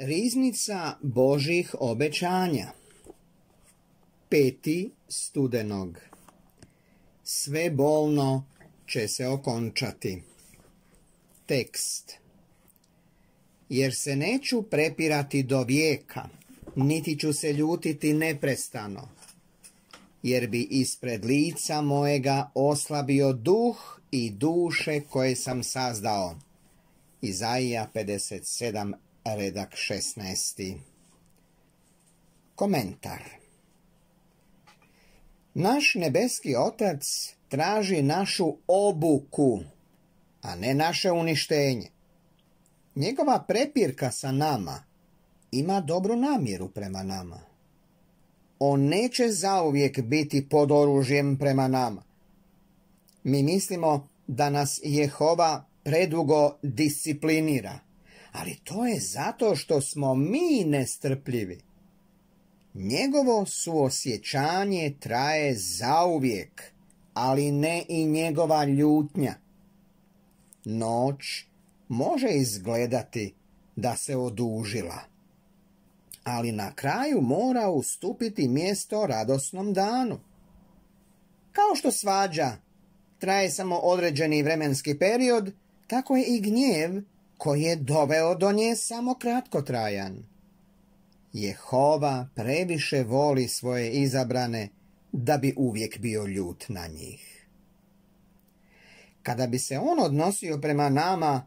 Riznica Božih obećanja 5. studenog Sve bolno će se okončati Tekst Jer se neću prepirati do vijeka, niti ću se ljutiti neprestano, jer bi ispred lica mojega oslabio duh i duše koje sam sazdao. Izaija 57 redak 16. Komentar Naš nebeski otac traži našu obuku, a ne naše uništenje. Njegova prepirka sa nama ima dobru namjeru prema nama. On neće zauvijek biti pod oružjem prema nama. Mi mislimo da nas Jehova predugo disciplinira ali to je zato što smo mi nestrpljivi. Njegovo suosjećanje traje zauvijek, ali ne i njegova ljutnja. Noć može izgledati da se odužila, ali na kraju mora ustupiti mjesto radosnom danu. Kao što svađa traje samo određeni vremenski period, tako je i gnjev koji je doveo do nje samo trajan. Jehova previše voli svoje izabrane da bi uvijek bio ljut na njih. Kada bi se on odnosio prema nama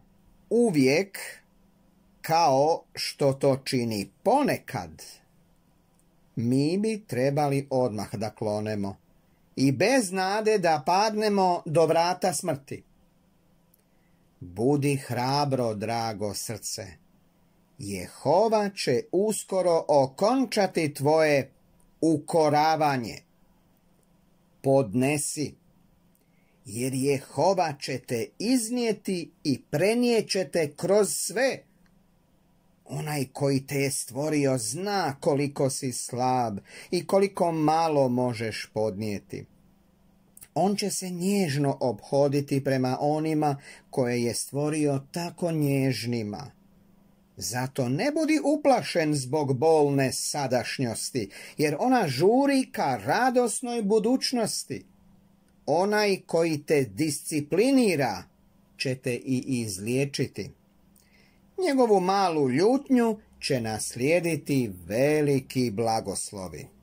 uvijek kao što to čini ponekad, mi bi trebali odmah da klonemo i bez nade da padnemo do vrata smrti. Budi hrabro, drago srce. Jehova će uskoro okončati tvoje ukoravanje. Podnesi, jer Jehova će te iznijeti i te kroz sve. Onaj koji te je stvorio zna koliko si slab i koliko malo možeš podnijeti. On će se nježno obhoditi prema onima koje je stvorio tako nježnima. Zato ne budi uplašen zbog bolne sadašnjosti, jer ona žuri ka radosnoj budućnosti. Onaj koji te disciplinira će te i izliječiti. Njegovu malu ljutnju će naslijediti veliki blagoslovi.